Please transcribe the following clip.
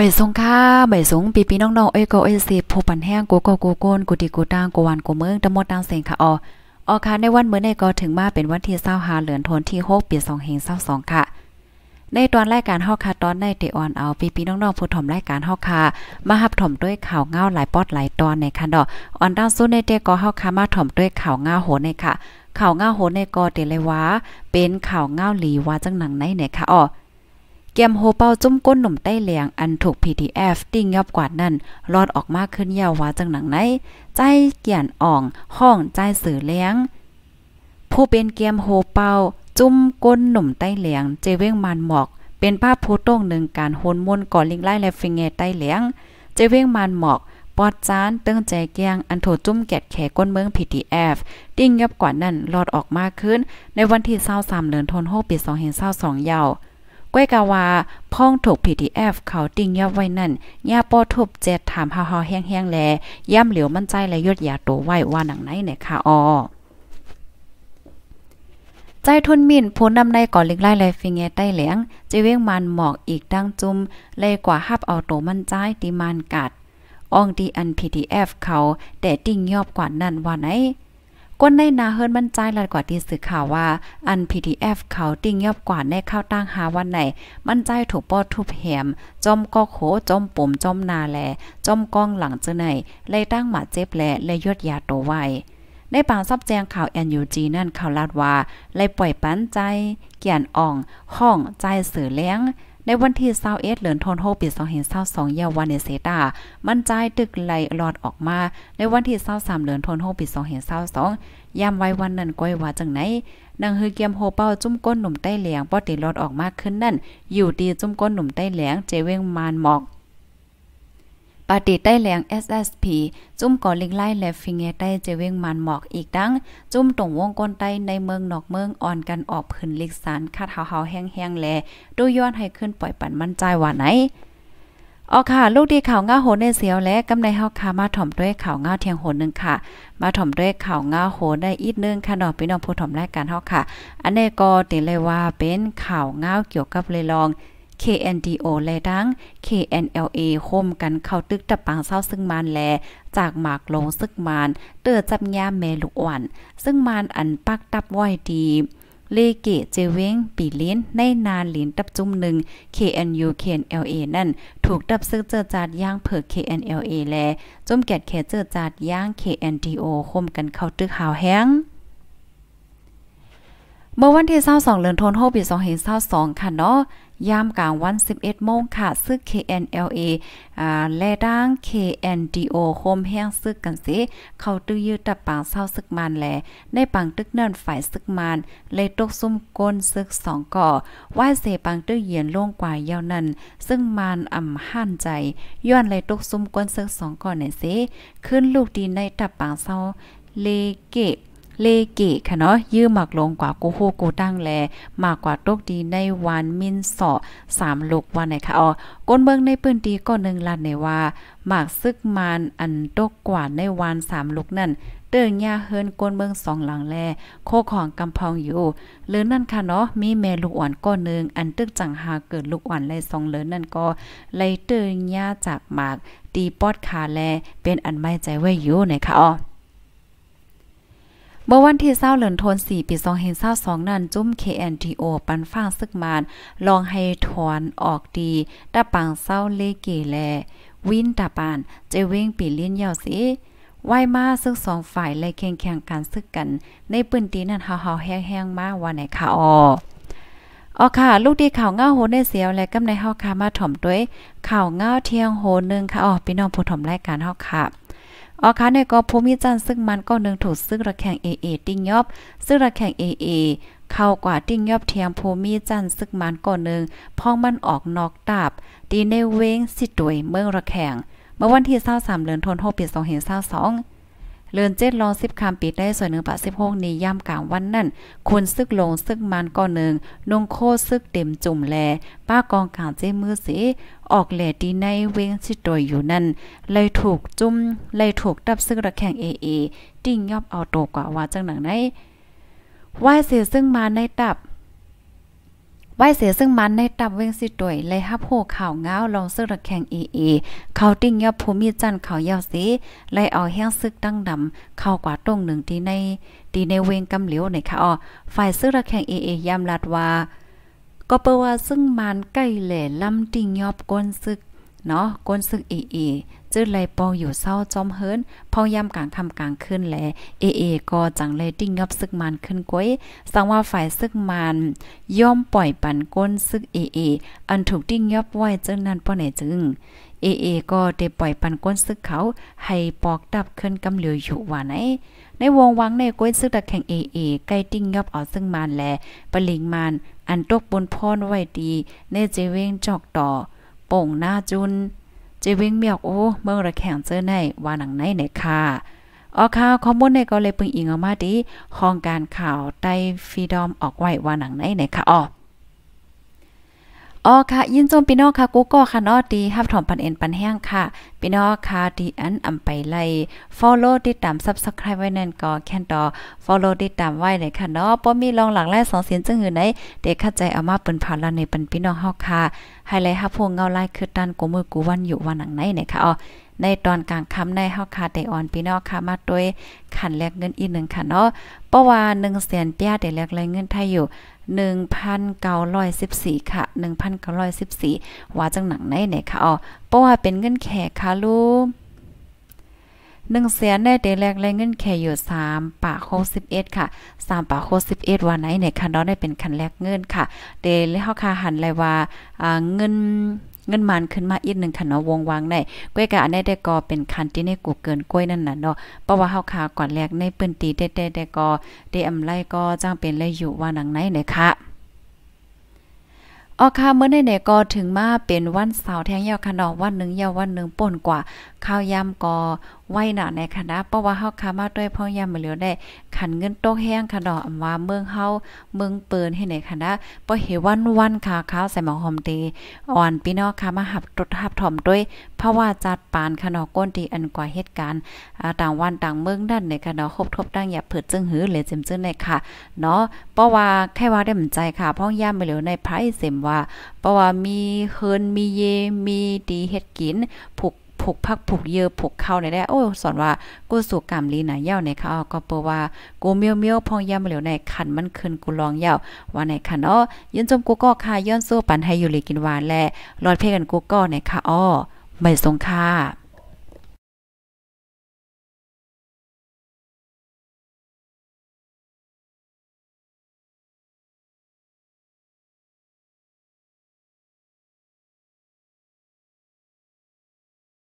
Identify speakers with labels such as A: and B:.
A: มบสงค่าใบสงปีปีน้องๆเอ้ยก็เอ้ยสิผู้ปันแห้งกูก็กูโกนกูติกูตางกูวันกูเมืองตะมดตางเสงค่ะออออค่ะในวันเมื่อในก็ถึงมาเป็นวันที่เศร้าหาเหลือนทนที่6ปีาสองค่ะ ในตอนรายการเฮาค่ะตอนในเตออนเอาปีพีน้องๆผู้ถมรายการเฮาค่ะมาหับถมด้วยข่าวเงาหลายปอดหลายตอนในค่ะดอกออนด้านสู้ในเตก็เฮาค่ะมาถมด้วยข่าวเงาโหในค่ะข่าวเงาโหในก็เตเลยว่าเป็นข่าวเงาหลีว่าจังหนังไหนเนี่ยค่ะอ๋อเกมโฮเป้าจุ้มก้นหนุ่มใต้เหลียงอันถูก p t f ติ้งยับกวาดนั่นรอดออกมากขึ้นยาวว่าจังหนังไหน ใจเกี่ยนอ่องห้องใจสื่อเลี้ยง ผู้เป็นเกมโฮเป้าจุ้มก้นหนุ่มใต้เหลียงเจเว้งมันหมอกเป็นภาพโพต้งหนึ่งการโหนมนก่อลิงไล่และฟิงเงใต้เหลียงเจเว้งมันหมอกปอดจานเตึ้งใจแกงอันโถจุ้มแกดแขก้นเมือง PTF ดิ้งยับกว่านั้นรอดออกมากขึ้นในวันที่23เดือนธันวาคมปี2522ยาวก้วยกาวาพ้องถูก PDF เขาติ่งยับไว้นั่น ย่าป้อทบเจ็ดถามฮาเฮาแห้งๆแล ย่ำเหลียวมั่นใจและยดยาโตไว้ว่าหนังไหนเนี่ยค่ะออใจทุนมิ่นผู้นำในก่อนลิงไล่ไลฟิงเงใต้เหลียงจะเว้งมันหมอกอีกดังจุ่มเลยกว่าฮับเอาโตมั่นใจติมันกัดอองดีอันพเอฟเขา แต่ติ่งยอบกว่านั่นว่าไหนก้นในนาเฮิรนบั่นใจลัดกว่าที่สื่อข่าวว่าอัน PDF เขาติ่งยอบกว่าในข้าวตั้งหาวันไหน มัรนใจถูกป้อทุบแหมจอมกอโขจอมปุ่มจอมนาแลจอมกองหลังเจอไหนเลยตั้งหมาเจ็บแลเลยยดยาโตไวในปางซับแจงข่าว n อนยูจีนั่นข่าวลาดว่าเลยปล่อยปันใจเกี่ยนอ่อง ห้องใจสื่อเลี้ยงในวันที่เศ้าเอสดเหลือนทนโฮปีสองเห็นเศ้าสองเยาวันเนเซตา มั่นใจตึกไหลหลอดออกมา ในวันที่เ3้าสามเหลือนทนโฮปีสองเห็นเศ้าสอง ยามไว้วันนั้นก้อยว่าจังไหนนางฮือเกียมโฮเป้าจุ้มก้นหนุ่มใต้เหลียงป้อติหลอดออกมาขึ้นนั่น อยู่ดีจุ้มก้นหนุ่มใต้เหลียงเจเวงมานหมอกปาติใต้แหลง SSP จุ้มก่อลิงไล่และฟิงเงใต้เจเวงมันหมอกอีกดัง จุ้มตรงวงกลไใต้ในเมืองนอกเมืองอ่อนกันออกพื้นลิกสารคาดเฮาๆแห้งๆแลดูย้อนให้ขึ้นปล่อยปั่นมั่นใจว่าไหน อ๋อค่ะ ลูกดีข่าวง่าโหนในเสียวและกำในเฮาค่ะ มาถ่อมด้วยข่าวง่าเทียงโหนนึงค่ะ มาถ่อมด้วยข่าวง่าโหนได้อีกนึงค่ะดอกพี่น้องผู้ถ่อมรายการเฮาค่ะ อันนี้ก็ติเลยว่าเป็นข่าวง่าเกี่ยวกับเลยลอง KNDO และดัง KNLA โฮมกันเข้าตึกตะปางเศร้าซึ่งมันแลจากหมากลงซึกมันเตอจับยามแม่ลูกอ่อนซึ่งมันอันปักตับไว้ดี เลเกเจเวงปีเลนในนาหลินตับจุ่มหนึ่ง KNU KNLA นั่นถูกตับซึ่งเจอจัดย่างเผิก KNLA แลจมแกดแคเจอจัดย่าง KNDO คมกันเข้าตึกหาวแห้งเมื่อวันที่22เดือนธันวาคมปี2522ค่ะเนาะยามกลางวัน 11โมงค่ะ ซึก KNLA อ่าแลด้าง KNDO โฮมแห้งซึกกันสิเข้าตื้อยืดตับปางเศร้าซึกมันแลในปังตึกเนินฝ่ายซึกมันเลยตกซุ่มก้นซึก2ก่อว่าเสปังตื้อเหยียนลงกว่ายาวนั้น ซึ่งมันอ่ำหัานใจย้อนเลยตกซุ่มก้นซึก2ก่อเนี่ยสิขึ้นลูกดีในตับปางเศร้าเลเกเลกิ ค่ะเนาะยื้อหมักลงกว่ากูโฮกูตั้งแล มากกว่า ตก ดีในวันมินสอสามลูกวันไหนคะอ๋อก้นเบิง ในพื้นทีก็หนึ่งลันในว่า หมาก ซึกมานอัน ตก กว่าในวันสามลูกนั่น เติงยาเฮินก้นเบิงสองหลังแลโค ของกำพองอยู่เลือนั่นค่ะเนาะมีแม่ลูกอ่อนก้อนหนึ่งอันตึกจังหาเกิดลูกอ่อนแลสองเลือนั่นก็ไลเติงยาจากหมากตีปอดขาแลเป็นอันไม่ใจไว้อยู่ไหนคะอ๋อเมื่อวันที่เศร้าเหลือโทนส4ปีงเห็นเศร้าสองนั้น จุ้ม KNTO ปันฟางซึกมานลองให้ถอนออกดีดับปังเศร้าเลเกลแลวินตาปาน จะเว้งปีเลี้ยนยาวสิไหวมาซึ่งสองฝ่ายเลยแข่งแข่งการซึกกัน ในปืนตีนั้นเฮาเฮาแห้งๆมาวันไหนคะอออ๋อค่ะ ลูกดีข่าวเงาโหนในเสียว และกำในเฮาคามาถ่อมด้วย ข่าวเงาเทียงโหนึงค่ะอ๋อพี่น้องผู้ถ่อมรายการเฮาค่ะอ๋อค่ะในกอภูมิจันซึ่งมันก็นึงถูกซึ่งระแข่งเอเอติ้งยอบ ซึ่งระแข่งเอเอเข้ากว่าติ้งยอบเทียงภูมิจันซึ่งมันกอนหนึ่งพ้องมันออกนอกดาบตีในเวงสิตวย เมืองระแข่งเมื่อวันที่23เดือนธันวาคมปี2522เลือนเจ็ดลองสิบคำปิดได้ส่วนหนึ่งปะสิบหกนี้ย่ำกลางวันนั่นคุณซึกลงซึกมันก็หนึ่งนุ่งโคซึกเต็มจุ่มแล ป้ากองกลางเจ้มือสีออกแหล่ดีในเวงสิตอยอยู่นั่นเลยถูกจุ่มเลยถูกดับซึกระแข่งเอเอติ่งยอบเอาโตกว่าว่าจังหนังไหนไหว้เสียซึ่งมาในตับไว้เสียซึ่งมันในตับเวงสิตวยเลยฮับโหข่าวงาวลองซึกระแข่งเอเอ เขาติ้งยอบภูมิจันเขายาวสีเลยเอาแห้งซึกตั้งดำเข้ากว่าตรงหนึ่งที่ในตีในเวงกำเหลียวในค่ะอ๋อฝ่ายซึกระแข่งเอเอยามลาดว่า ก็เปว่าซึ่งมันใกล้แหล่ลำติ้งยอบก้นซึกเนาะก้นซึกเอเอจื้อไหลปองอยู่เศร้าจอมเฮินพองยามกลางค่ำกลางคืนแลเอเอก็จังเลยติ้งงับซึกมันขึ้นก้อยสังว่าฝ่ายซึกมันย่อมปล่อยปันก้นซึกเอเออันถูกติ้งยับไว้จึนั้นป้อไหนจึงเอเอก็ได้ปล่อยปันก้นซึกเขา ให้ปอกดับขึ้นกำเหลียวอยู่ว่าไหนในวงวังในก้นซึกตะแข่งเอเอใกล้ติ้งยับเอาซึ่งมันแล ปลิงมันอันตกบนพรไว้ดี ในเจเวงจอกต่อป่งหน้าจุนจวิ่งเมียกโอ้เมืองระแข่งเจอในว่าหนังไหนไหนค่ะออข่าวข้อมูลในก็เลยปึงอิงออกมาดิของการข่าวไต้ฟีดอมออกไว้ว่าหนังไหนไหนค่ะอ๋ออ๋อค่ะยินจมพี่น้องค่ะกูก็ค่ะนอดีฮับถอมปันเอ็นปันแห้งค่ะพี่น้องค่ะดีอันอำไปไล่ follow ติดตาม subscribe ไว้นั่นก็แค่นต่อ follow ติดตามไว้เลยค่ะเนาะบ่มีรองหลังแลสองเสียงจึงหือไหนเด็กเข้าใจเอามาเปิ้นผ่านละในปันพี่น้องเฮาค่ะ ให้ไลฮับพวงเงาไลค์คือตันกูมือกูวันอยู่วันหนังไหนเนี่ยค่ะอ๋อในตอนกลางค่ำในเฮาคาได้อ่อนพี่น้องค่ะ มาด้วยขันแลกเงินอีกหนึ่งค่ะเนาะเพราะว่า1 0 0 0 0แสนเปียได้แลกรเงินไทยอยู่1,914ค่ะ1,914ว่าจังหนังไหนไหนค่ะอ๋อเพราะว่าเป็นเงินแขกค่ะลูกหนึ่งแสนได้เดแรกแรเงินแค่อยู่สามปาโคสิบเอ็ดค่ะสามปาโคสิบเอ็ดวันไหนคนคันาะได้เป็นคันแรกเงินค่ะ เดลเฮาคาหันเลยว่าเงินเงินมันขึ้นมาอีกหนึ่งขันเนาะวงวางได้ก้อยกะอันได้ได้กอเป็นคันที่ในกูเกินก้อยนั่นน่ะเนาะเพราะว่าเฮาขาก่อนแรกในปื้นตีได้ได้ได้กอได้อำไลก็จ้างเป็นเลยอยู่ว่าหนังไหนเนค่ะ ออค่ะเมื่อในไหนก็ถึงมาเป็นวันเสาร์แทงยาวคันนาวันหนึ่งยาววันหนึ่งป่นกว่า ข้าวยำก็ไว้หนาในคณะเพราะว่าเฮาค้ามาด้วยพ่อยามมาเหลือได้ ขันเงินโต๊ะแห้งข่ะดอกอว่าเมืองเฮาเมืองเปินให้ในคณะบ่เฮวันวันค่ะข้าวใส่หมอหอมตีอ่อนพี่น้องค่ะมาหับตดทับถ่อมด้วยภาวะจัดปานขนะดอกก้นตีอันกว่าเหตุการณ์ต่างวันต่างเมืองนั่นในค่ะดอครบทบดั้งอย่าเผิดจึงหือเลยจึมจึงในค่ะเนาะเพราะว่าแค่ว่าได้หมั่นใจค่ะพ่อย่ามมาเหลือในไผเสมว่าเพราะว่ามีเฮินมีเยมีดีเฮ็ดกินผูกผูกพักผูกเยอะผูกเข้าในได้โอ้สอนว่ากูสู่กรรมลีนะเย่าในเขาก็เปว่ากูเมียวเมียวพองย่มเหลียวในขันมันขึ้นกูลองเย่าว่าในขันอ้อยืนจมกูก็ค่ะย้อนสู้ปันให้อยู่หลีกินหวานและ รอดเพ่กันกูก็ในค่ะอ้อไม่สงค่า